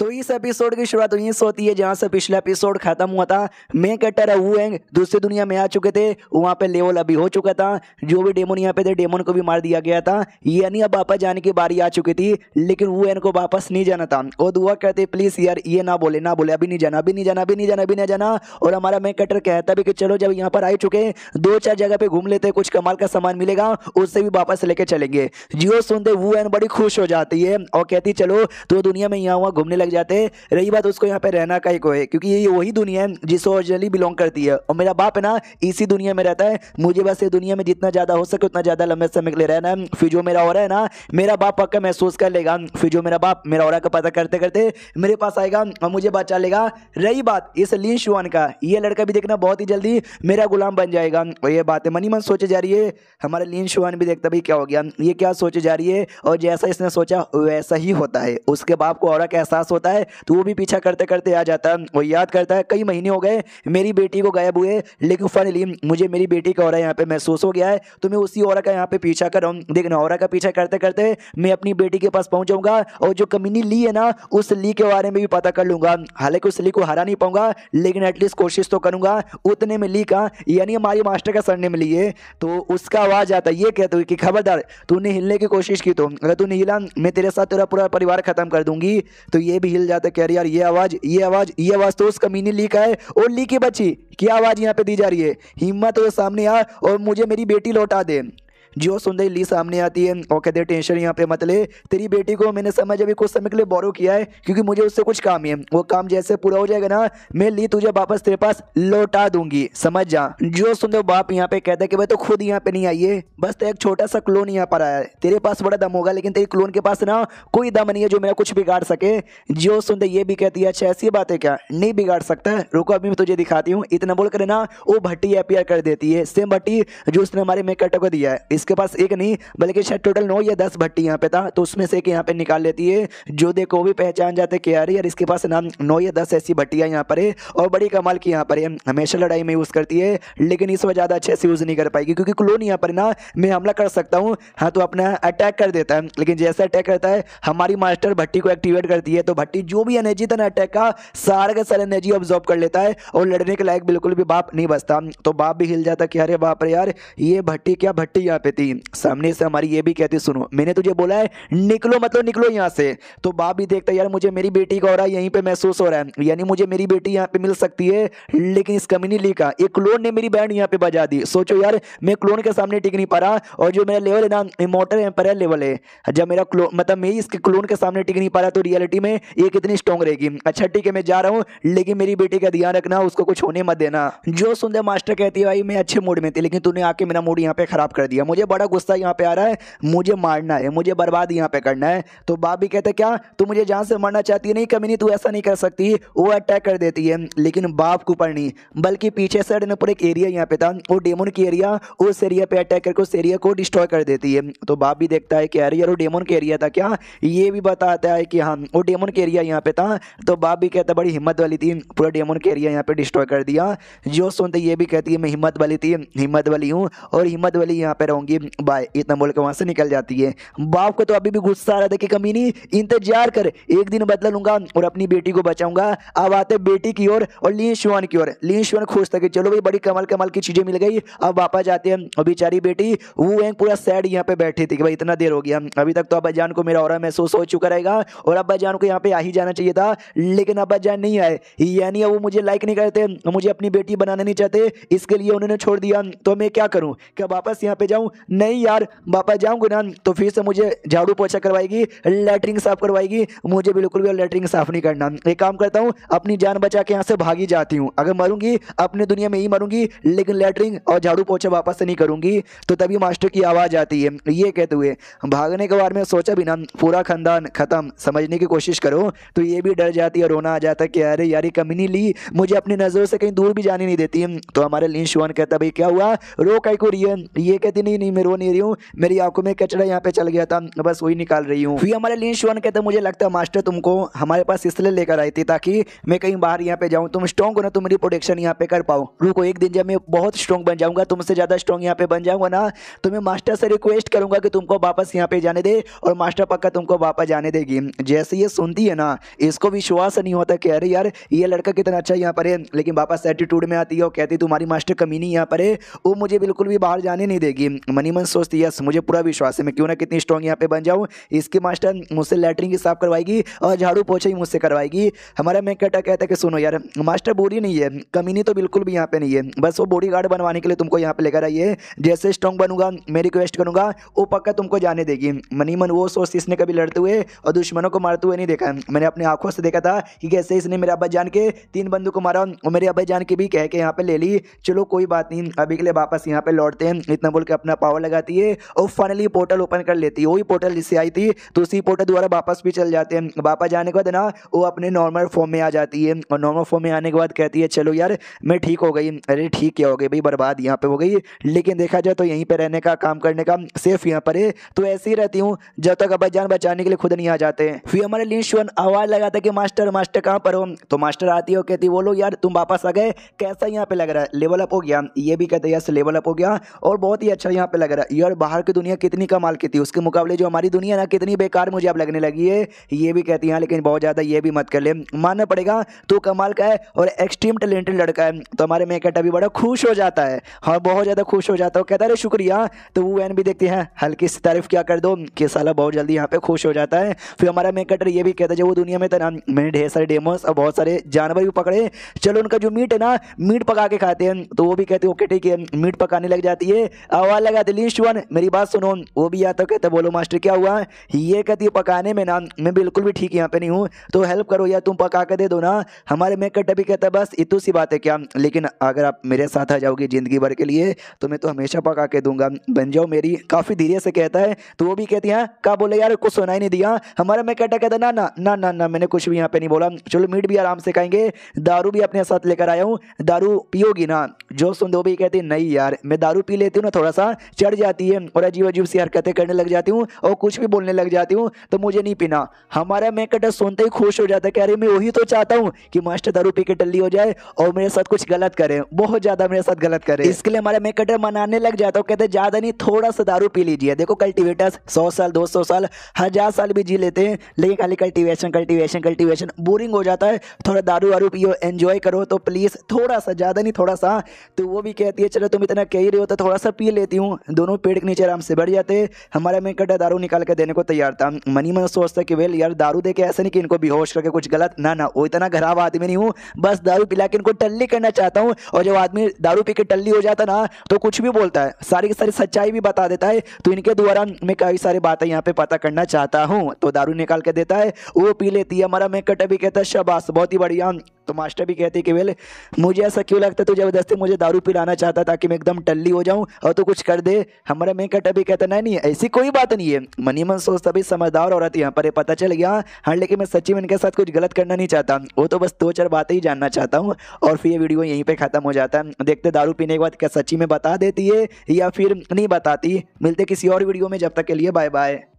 तो इस एपिसोड की शुरुआत वहीं से होती है जहाँ से पिछला एपिसोड खत्म हुआ था मे वो वुएंग दूसरी दुनिया में आ चुके थे वहां पे लेवल अभी हो चुका था जो भी डेमोन यहाँ पे थे डेमोन को भी मार दिया गया था यानी अब वापस जाने की बारी आ चुकी थी लेकिन वुएन को वापस नहीं जाना था और दुआ कहते प्लीज़ यार ये ना बोले ना बोले अभी नहीं जाना अभी नहीं जाना अभी नहीं जाना अभी नहीं जाना और हमारा मे कट्टर कहता भी कि चलो जब यहाँ पर आ चुके दो चार जगह पर घूम लेते कुछ कमाल का सामान मिलेगा उससे भी वापस लेके चलेंगे जियो सुनते वुएन बड़ी खुश हो जाती है और कहती चलो तो दुनिया में यहाँ वहाँ घूमने लग जाते हैं रही बात उसको यहाँ पे रहना का ही को है क्योंकि ये वही दुनिया है जिससे ओरिजिनली बिलोंग करती है और मेरा बाप है ना इसी दुनिया में रहता है मुझे बस ये दुनिया में जितना ज़्यादा हो सके उतना ज़्यादा लंबे समय के लिए रहना है फिर जो मेरा और है ना मेरा बाप पक्का महसूस कर लेगा फिर जो मेरा बाप मेरा और का पता करते करते मेरे पास आएगा और मुझे बचा लेगा रही बात इस लीन शुआन का ये लड़का भी देखना बहुत ही जल्दी मेरा गुलाम बन जाएगा और ये बातें मनी मन सोचे जा रही है हमारे लीन शुआन भी देखता भाई क्या हो गया ये क्या सोचे जा रही है और जैसा इसने सोचा वैसा ही होता है उसके बाप को और का एहसास होता है तो वो भी पीछा करते करते आ जाता है वो याद करता है कई महीने हो गए मेरी बेटी को गायब हुए लेकिन फाइनली मुझे मेरी बेटी का और यहाँ पे महसूस हो गया है तो मैं उसी और का यहाँ पे पीछा कर रहा हूँ देखना और का पीछा करते करते मैं अपनी बेटी के पास पहुँचाऊँगा और जो कमीनी ली है ना उस ली के बारे में भी पता कर लूंगा हालांकि उस ली को हरा नहीं पाऊंगा लेकिन एटलीस्ट कोशिश तो करूंगा उतने में ली का यानी हमारी मास्टर का सरने में लिए तो उसका आवाज़ आता है ये कहते तो हुए कि खबरदार तूने हिलने की कोशिश की तो अगर तू नहीं हिला मैं तेरे साथ तेरा पूरा परिवार ख़त्म कर दूंगी तो ये भी हिल जाता है कह रही यार ये आवाज़ ये आवाज़ ये आवाज़ तो उस कमीने ली का है और ली की बची क्या आवाज़ यहाँ पे दी जा रही है हिम्मत हो सामने आ और मुझे मेरी बेटी लौटा दे जियो सुंदर ली सामने आती है और कहते टेंशन यहाँ पे मत ले तेरी बेटी को मैंने समझ अभी कुछ समय के लिए बोरो किया है क्योंकि मुझे उससे कुछ काम है वो काम जैसे पूरा हो जाएगा ना मैं ली तुझे वापस तेरे पास लौटा दूंगी समझ जा जियो सुंदर बाप यहाँ पे कहता है कि भाई तो खुद यहाँ पे नहीं आई है बस तो एक छोटा सा क्लोन यहाँ पर आया है तेरे पास बड़ा दम होगा लेकिन तेरी क्लोन के पास ना कोई दम नहीं है जो मेरा कुछ बिगाड़ सके जियो सुंदर ये भी कहती है अच्छा ऐसी बात है क्या नहीं बिगाड़ सकता है रुको अभी मैं तुझे दिखाती हूँ इतना बोल कर ना वो भट्टी अपियर कर देती है सेम भट्टी जो उसने हमारे मेकअप को दिया है इसके पास एक नहीं बल्कि शायद टोटल नौ या दस भट्टी यहाँ पे था तो उसमें से एक यहाँ पे निकाल लेती है जो देखो भी पहचान जाते कि यार यार इसके पास नाम नौ या दस ऐसी भट्टियाँ यहाँ पर है और बड़ी कमाल की यहाँ पर है हमेशा लड़ाई में यूज़ करती है लेकिन इस वजह ज़्यादा अच्छे से यूज़ नहीं कर पाएगी क्योंकि क्लोन यहाँ पर ना मैं हमला कर सकता हूँ हाँ तो अपना अटैक कर देता है लेकिन जैसे अटैक करता है हमारी मास्टर भट्टी को एक्टिवेट करती है तो भट्टी जो भी एनर्जी था ना अटैक का सारा का सारा एनर्जी ऑब्जॉर्व कर लेता है और लड़ने के लायक बिल्कुल भी बाप नहीं बचता तो बाप भी हिल जाता कि अरे बाप रे यार ये भट्टी क्या भट्टी यहाँ पे देती सामने से हमारी ये भी कहती सुनो मैंने तुझे बोला है निकलो मतलब निकलो यहाँ से तो बाप भी देखता यार मुझे मेरी बेटी का हो रहा है यहीं पर महसूस हो रहा है यानी मुझे मेरी बेटी यहाँ पे मिल सकती है लेकिन इस कमी नहीं लिखा एक क्लोन ने मेरी बैंड यहाँ पे बजा दी सोचो यार मैं क्लोन के सामने टिक नहीं पा रहा और जो मेरा लेवल है ना इमोटल एम्पर लेवल है जब मेरा क्लोन मतलब मैं इसके क्लोन के सामने टिक नहीं पा रहा तो रियलिटी में ये कितनी स्ट्रॉन्ग रहेगी अच्छा ठीक है मैं जा रहा हूँ लेकिन मेरी बेटी का ध्यान रखना उसको कुछ होने मत देना जो सुंदर मास्टर कहती है भाई मैं अच्छे मूड में थी लेकिन तूने आके मेरा मूड यहाँ पे खराब कर दिया मुझे मुझे बड़ा गुस्सा यहाँ पे आ रहा है मुझे मारना है मुझे बर्बाद यहाँ पे करना है तो बाबी कहते क्या तू मुझे जहाँ से मरना चाहती है नहीं कमी नहीं तू ऐसा नहीं कर सकती वो अटैक कर देती है लेकिन बाप को ऊपर नहीं बल्कि पीछे साइड में पूरा एक एरिया यहाँ पे था वो डेमोन की एरिया उस एरिया पर अटैक करके उस एरिया को डिस्ट्रॉय कर देती है तो बाप भी देखता है कि अरे यार वो डेमोन का एरिया था क्या ये भी बताता है कि हाँ वो डेमोन का एरिया यहाँ पे था तो बाप भी कहता बड़ी हिम्मत वाली थी पूरा डेमोन का एरिया यहाँ पर डिस्ट्रॉय कर दिया जो सुनते ये भी कहती है मैं हिम्मत वाली थी हिम्मत वाली हूँ और हिम्मत वाली यहाँ पर रहूँगी जाएगी बाय इतना बोल के वहाँ से निकल जाती है बाप को तो अभी भी गुस्सा आ रहा था कि कमी नहीं इंतजार कर एक दिन बदला लूंगा और अपनी बेटी को बचाऊंगा अब आते बेटी की ओर और, और लीन शिवान की ओर लीन खुश था कि चलो भाई बड़ी कमल कमल की चीज़ें मिल गई अब वापस जाते हैं और बेचारी बेटी वो एक पूरा सैड यहाँ पर बैठी थी कि भाई इतना देर हो गया अभी तक तो अब्बा जान को मेरा और महसूस हो चुका रहेगा और अब्बा जान को यहाँ पर आ ही जाना चाहिए था लेकिन अब्बा जान नहीं आए यानी वो मुझे लाइक नहीं करते मुझे अपनी बेटी बनाना नहीं चाहते इसके लिए उन्होंने छोड़ दिया तो मैं क्या करूँ क्या वापस यहाँ पे जाऊँ नहीं यार पापा जाऊँगी ना तो फिर से मुझे झाड़ू पोछा करवाएगी लेटरिंग साफ करवाएगी मुझे बिल्कुल भी लेटरिंग साफ नहीं करना एक काम करता हूँ अपनी जान बचा के यहाँ से भागी जाती हूँ अगर मरूंगी अपनी दुनिया में ही मरूंगी लेकिन लेटरिंग और झाड़ू पोछा वापस से नहीं करूँगी तो तभी मास्टर की आवाज़ आती है ये कहते हुए भागने के बारे में सोचा भी ना पूरा खानदान ख़त्म समझने की कोशिश करो तो ये भी डर जाती है रोना आ जाता है कि अरे यार कमी नहीं ली मुझे अपनी नज़रों से कहीं दूर भी जाने नहीं देती तो हमारे लिंशवान कहता भाई क्या हुआ रो कई को ये कहती नहीं नहीं मैं रो नहीं रही हूँ मेरी आंखों में कचरा यहाँ पे चल गया था बस वही निकाल रही हूँ फिर हमारे लिन शुअन कहते मुझे लगता है मास्टर तुमको हमारे पास इसलिए लेकर आई थी ताकि मैं कहीं बाहर यहाँ पे जाऊँ तुम स्ट्रॉन्ग हो ना तुम मेरी प्रोटेक्शन यहाँ पे कर पाओ रुको एक दिन जब मैं बहुत स्ट्रॉन्ग बन जाऊँगा तुमसे ज़्यादा स्ट्रॉन्ग यहाँ पे बन जाऊँगा ना तो मैं मास्टर से रिक्वेस्ट करूँगा कि तुमको वापस यहाँ पे जाने दे और मास्टर पक्का तुमको वापस जाने देगी जैसे ये सुनती है ना इसको विश्वास नहीं होता कि अरे यार ये लड़का कितना अच्छा यहाँ पर है लेकिन वापस एटीट्यूड में आती है और कहती तुम्हारी मास्टर कमीनी यहाँ पर है वो मुझे बिल्कुल भी बाहर जाने नहीं देगी मनी मन सोचती यस मुझे पूरा विश्वास है मैं क्यों ना कितनी स्ट्रॉन्ग यहाँ पे बन जाऊँ इसकी मास्टर मुझसे लेटरिन की साफ करवाएगी और झाड़ू पोछा ही मुझसे करवाएगी हमारा मैं कहता है कि सुनो यार मास्टर बोरी नहीं है कमीनी तो बिल्कुल भी यहाँ पे नहीं है बस वो बॉडी गार्ड बनवाने के लिए तुमको यहाँ पे लेकर आइए जैसे स्ट्रॉन्ग बनूंगा मैं रिक्वेस्ट करूंगा वो पक्का तुमको जाने देगी मनी मन वो सोचती इसने कभी लड़ते हुए और दुश्मनों को मारते हुए नहीं देखा मैंने अपनी आंखों से देखा था कि कैसे इसने मेरे अब्बा जान के तीन बंधु को मारा और मेरे अब्बा जान के भी कह के यहाँ पे ले ली चलो कोई बात नहीं अभी के लिए वापस यहाँ पे लौटते हैं इतना बोल के अपना पावर लगाती है और फाइनली पोर्टल ओपन कर लेती है वही पोर्टल जिससे आई थी तो उसी पोर्टल द्वारा वापस भी चल जाते हैं वापस जाने के बाद ना वो अपने नॉर्मल फॉर्म में आ जाती है और नॉर्मल फॉर्म में आने के बाद कहती है चलो यार मैं ठीक हो गई अरे ठीक क्या हो गई भाई बर्बाद यहाँ पर हो गई लेकिन देखा जाए तो यहीं पर रहने का काम करने का सेफ यहाँ पर है तो ऐसे ही रहती हूँ जब तक अब जान बचाने के लिए खुद नहीं आ जाते फिर हमारे लिंशवन आवाज़ लगाता कि मास्टर मास्टर कहाँ पर हो तो मास्टर आती हो कहती बोलो यार तुम वापस आ गए कैसा यहाँ पे लग रहा है लेवल अप हो गया ये भी कहते यस लेवल अप हो गया और बहुत ही अच्छा यहाँ पे लग रहा है यार बाहर की दुनिया कितनी कमाल की थी उसके मुकाबले जो हमारी दुनिया ना कितनी बेकार मुझे अब लगने लगी है ये भी कहती हैं लेकिन बहुत ज़्यादा ये भी मत कर ले मानना पड़ेगा तो कमाल का है और एक्सट्रीम टैलेंटेड लड़का है तो हमारे मेकर अभी बड़ा खुश हो जाता है हाँ बहुत ज़्यादा खुश हो जाता है कहता है शुक्रिया तो वो एन भी देखते हैं हल्की सी तारीफ क्या कर दो कि सला बहुत जल्दी यहाँ पे खुश हो जाता है फिर हमारा मेकटर ये भी कहता है जब वो दुनिया में था मैंने ढेर सारे डेमोस और बहुत सारे जानवर भी पकड़े चलो उनका जो मीट है ना मीट पका के खाते हैं तो वो भी कहते हैं ओके ठीक है मीट पकाने लग जाती है आवाज़ लगा दिल्ली शुअन मेरी बात सुनो वो भी याद तो कहते बोलो मास्टर क्या हुआ ये कहती पकाने में ना मैं बिल्कुल भी ठीक यहाँ पे नहीं हूँ तो हेल्प करो या तुम पका के दे दो ना हमारे मेक कट्टा भी कहता बस इतू सी बात है क्या लेकिन अगर आप मेरे साथ आ जाओगे ज़िंदगी भर के लिए तो मैं तो हमेशा पका के दूंगा बन जाओ मेरी काफ़ी धीरे से कहता है तो वो भी कहती है हाँ, क्या बोले यार कुछ सुना ही नहीं दिया हमारा मेक कट्टा कहता ना ना ना ना ना मैंने कुछ भी यहाँ पे नहीं बोला चलो मीट भी आराम से खाएंगे दारू भी अपने साथ लेकर आया हूँ दारू पियोगी ना जो सुन दो भी कहती नहीं यार मैं दारू पी लेती हूँ ना थोड़ा सा चढ़ जाती है और अजीब अजीब सी हरकतें करने लग जाती हूँ और कुछ भी बोलने लग जाती हूँ तो मुझे नहीं पीना हमारा मैं कटर सुनते ही खुश हो जाता है कह अरे मैं वही तो चाहता हूँ कि मास्टर दारू पी के टल्ली हो जाए और मेरे साथ कुछ गलत करें बहुत ज़्यादा मेरे साथ गलत करें इसके लिए हमारा मैं कटर मनाने लग जाता हूँ कहते ज़्यादा नहीं थोड़ा सा दारू पी लीजिए देखो कल्टिवेटर्स सौ साल दो सौ साल हज़ार साल भी जी लेते हैं लेकिन खाली कल्टिवेशन कल्टिवेशन कल्टिवेशन बोरिंग हो जाता है थोड़ा दारू वारू पियो एंजॉय करो तो प्लीज़ थोड़ा सा ज़्यादा नहीं थोड़ा सा तो वो भी कहती है चलो तुम इतना कह ही रहे हो तो थोड़ा सा पी लेती हूँ दोनों पेड़ के नीचे आराम से बैठ जाते हमारा मेन कट्टा दारू निकाल के देने को तैयार था मनी मन सोचता कि वेल यार दारू दे के ऐसे नहीं कि इनको बेहोश करके कुछ गलत ना ना वो इतना खराब आदमी नहीं हूँ बस दारू पिला के इनको टल्ली करना चाहता हूँ और जब आदमी दारू पी के टल्ली हो जाता ना तो कुछ भी बोलता है सारी की सारी सच्चाई भी बता देता है तो इनके द्वारा मैं कई सारी बातें यहाँ पे पता करना चाहता हूँ तो दारू निकाल के देता है वो पी लेती है हमारा कट्टा भी कहता है शबाश बहुत ही बढ़िया तो मास्टर भी कहते कि वेल मुझे ऐसा क्यों लगता है तू ज़बरदस्ती मुझे दारू पिलाना चाहता ताकि मैं एकदम टल्ली हो जाऊँ और तो कुछ कर दे हमारा मैं कटा कहता नहीं नहीं ऐसी कोई बात नहीं है मनी मन सोचता भी समझदार औरत यहाँ पर पता चल गया हाँ लेकिन मैं सच्ची में इनके साथ कुछ गलत करना नहीं चाहता वो तो बस दो चार बातें ही जानना चाहता हूँ और फिर ये वीडियो यहीं पर ख़त्म हो जाता है देखते दारू पीने के बाद क्या सच्ची में बता देती है या फिर नहीं बताती मिलते किसी और वीडियो में जब तक के लिए बाय बाय